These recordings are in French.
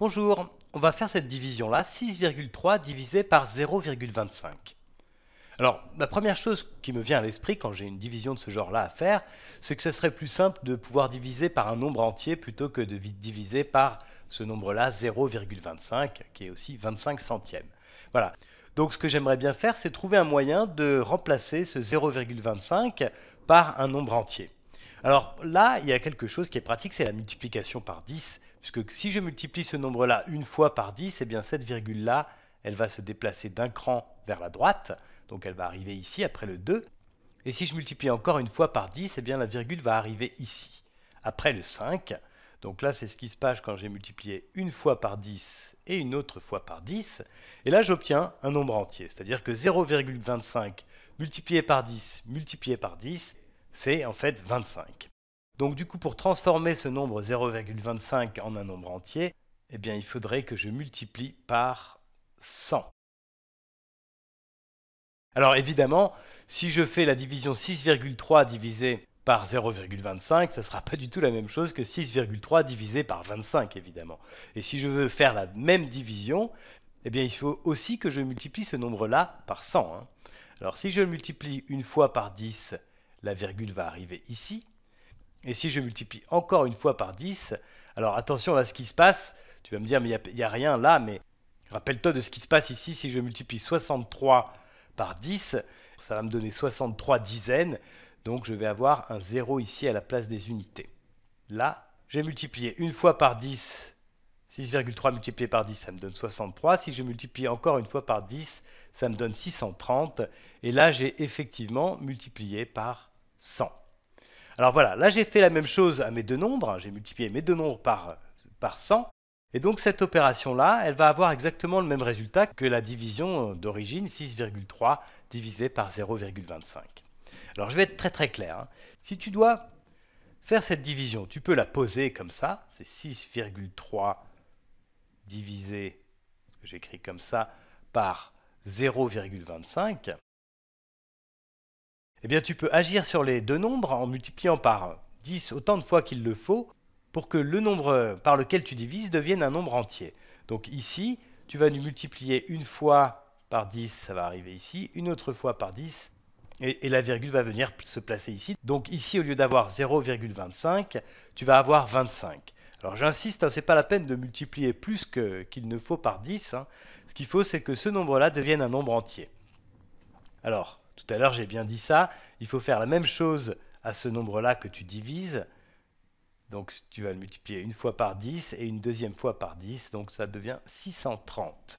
Bonjour, on va faire cette division-là, 6,3 divisé par 0,25. Alors, la première chose qui me vient à l'esprit quand j'ai une division de ce genre-là à faire, c'est que ce serait plus simple de pouvoir diviser par un nombre entier plutôt que de diviser par ce nombre-là, 0,25, qui est aussi 25 centièmes. Voilà. Donc ce que j'aimerais bien faire, c'est trouver un moyen de remplacer ce 0,25 par un nombre entier. Alors là, il y a quelque chose qui est pratique, c'est la multiplication par 10 Puisque si je multiplie ce nombre-là une fois par 10, eh bien cette virgule-là, elle va se déplacer d'un cran vers la droite, donc elle va arriver ici après le 2. Et si je multiplie encore une fois par 10, eh bien la virgule va arriver ici, après le 5. Donc là, c'est ce qui se passe quand j'ai multiplié une fois par 10 et une autre fois par 10. Et là, j'obtiens un nombre entier, c'est-à-dire que 0,25 multiplié par 10 multiplié par 10, c'est en fait 25. Donc du coup, pour transformer ce nombre 0,25 en un nombre entier, eh bien, il faudrait que je multiplie par 100. Alors évidemment, si je fais la division 6,3 divisé par 0,25, ça ne sera pas du tout la même chose que 6,3 divisé par 25, évidemment. Et si je veux faire la même division, eh bien, il faut aussi que je multiplie ce nombre-là par 100. Hein. Alors si je le multiplie une fois par 10, la virgule va arriver ici. Et si je multiplie encore une fois par 10, alors attention à ce qui se passe. Tu vas me dire, mais il n'y a, rien là, mais rappelle-toi de ce qui se passe ici. Si je multiplie 63 par 10, ça va me donner 63 dizaines. Donc je vais avoir un 0 ici à la place des unités. Là, j'ai multiplié une fois par 10, 6,3 multiplié par 10, ça me donne 63. Si je multiplie encore une fois par 10, ça me donne 630. Et là, j'ai effectivement multiplié par 100. Alors voilà, là j'ai fait la même chose à mes deux nombres, hein, j'ai multiplié mes deux nombres par, 100, et donc cette opération-là, elle va avoir exactement le même résultat que la division d'origine 6,3 divisé par 0,25. Alors je vais être très très clair, hein. si tu dois faire cette division, tu peux la poser comme ça, c'est 6,3 divisé, ce que j'écris comme ça, par 0,25, eh bien tu peux agir sur les deux nombres en multipliant par 10 autant de fois qu'il le faut pour que le nombre par lequel tu divises devienne un nombre entier. Donc ici, tu vas nous multiplier une fois par 10, ça va arriver ici, une autre fois par 10, et, la virgule va venir se placer ici. Donc ici, au lieu d'avoir 0,25, tu vas avoir 25. Alors j'insiste, hein, ce n'est pas la peine de multiplier plus qu'il ne faut par 10. Hein. Ce qu'il faut, c'est que ce nombre-là devienne un nombre entier. Alors, tout à l'heure, j'ai bien dit ça. Il faut faire la même chose à ce nombre-là que tu divises. Donc tu vas le multiplier une fois par 10 et une deuxième fois par 10, donc ça devient 630.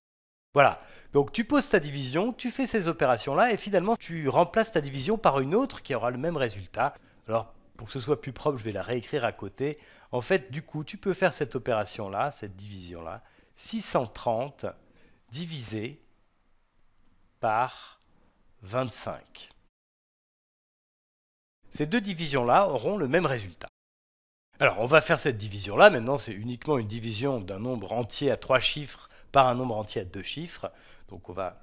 Voilà, donc tu poses ta division, tu fais ces opérations-là et finalement tu remplaces ta division par une autre qui aura le même résultat. Alors pour que ce soit plus propre, je vais la réécrire à côté. En fait, du coup, tu peux faire cette opération-là, cette division-là, 630 divisé par 25. Ces deux divisions-là auront le même résultat. Alors on va faire cette division-là, maintenant c'est uniquement une division d'un nombre entier à 3 chiffres par un nombre entier à deux chiffres. Donc on va,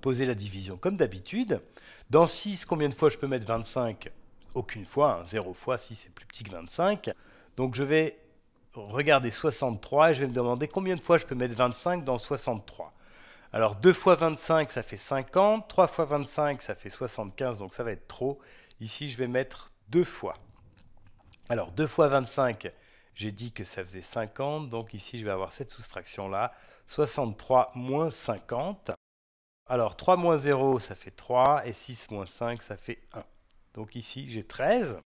poser la division comme d'habitude. Dans 6, combien de fois je peux mettre 25 Aucune fois, 0 hein. fois 6 est plus petit que 25. Donc je vais regarder 63 et je vais me demander combien de fois je peux mettre 25 dans 63. Alors 2 fois 25, ça fait 50. 3 fois 25, ça fait 75, donc ça va être trop. Ici, je vais mettre 2 fois. Alors 2 fois 25, j'ai dit que ça faisait 50, donc ici, je vais avoir cette soustraction-là. 63 moins 50. Alors 3 moins 0, ça fait 3, et 6 moins 5, ça fait 1. Donc ici, j'ai 13.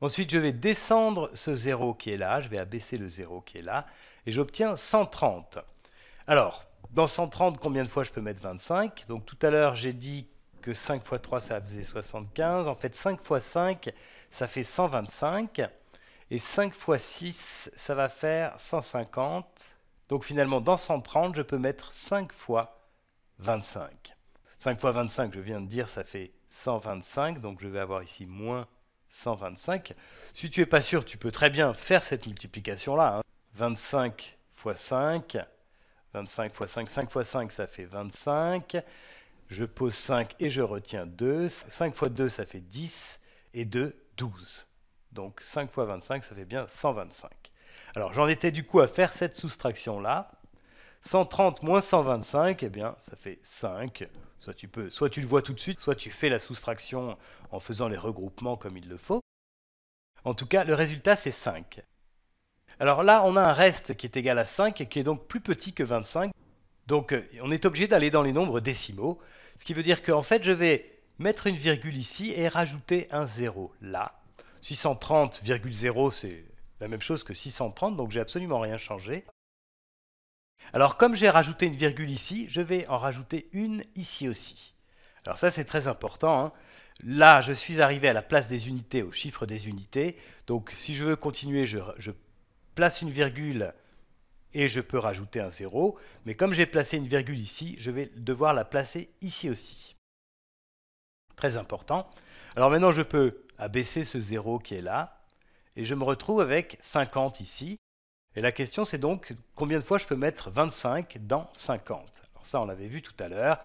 Ensuite, je vais descendre ce 0 qui est là, je vais abaisser le 0 qui est là, et j'obtiens 130. Alors, dans 130, combien de fois je peux mettre 25 Donc tout à l'heure, j'ai dit que 5 x 3, ça faisait 75. En fait, 5 fois 5, ça fait 125. Et 5 x 6, ça va faire 150. Donc finalement, dans 130, je peux mettre 5 fois 25. 5 fois 25, je viens de dire, ça fait 125. Donc je vais avoir ici moins 125. Si tu n'es pas sûr, tu peux très bien faire cette multiplication-là. 25 x 5, 25 x 5, 5 x 5, ça fait 25. Je pose 5 et je retiens 2. 5 x 2, ça fait 10. Et 2, 12. Donc 5 x 25, ça fait bien 125. Alors j'en étais du coup à faire cette soustraction-là. 130 moins 125, eh bien ça fait 5. Soit tu, peux, soit tu le vois tout de suite, soit tu fais la soustraction en faisant les regroupements comme il le faut. En tout cas, le résultat c'est 5. Alors là, on a un reste qui est égal à 5 et qui est donc plus petit que 25. Donc euh, on est obligé d'aller dans les nombres décimaux, ce qui veut dire qu'en fait, je vais mettre une virgule ici et rajouter un 0 là. 630,0, c'est la même chose que 630, donc j'ai absolument rien changé. Alors comme j'ai rajouté une virgule ici, je vais en rajouter une ici aussi. Alors ça c'est très important. Hein. Là je suis arrivé à la place des unités, au chiffre des unités. Donc si je veux continuer, je, je place une virgule et je peux rajouter un 0, mais comme j'ai placé une virgule ici, je vais devoir la placer ici aussi. Très important. Alors maintenant, je peux abaisser ce 0 qui est là, et je me retrouve avec 50 ici. Et la question, c'est donc combien de fois je peux mettre 25 dans 50 Alors ça, on l'avait vu tout à l'heure.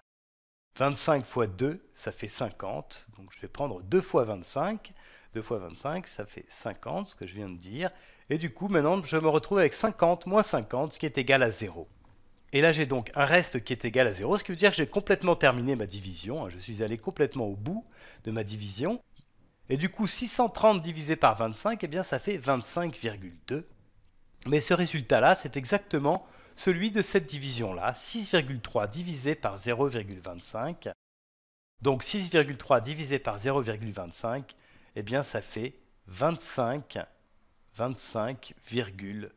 25 fois 2, ça fait 50. Donc je vais prendre 2 fois 25. 2 fois 25, ça fait 50, ce que je viens de dire. Et du coup, maintenant, je me retrouve avec 50 moins 50, ce qui est égal à 0. Et là, j'ai donc un reste qui est égal à 0, ce qui veut dire que j'ai complètement terminé ma division. Hein. Je suis allé complètement au bout de ma division. Et du coup, 630 divisé par 25, eh bien, ça fait 25,2. Mais ce résultat-là, c'est exactement celui de cette division-là, 6,3 divisé par 0,25. Donc 6,3 divisé par 0,25, eh bien, ça fait 25 25,8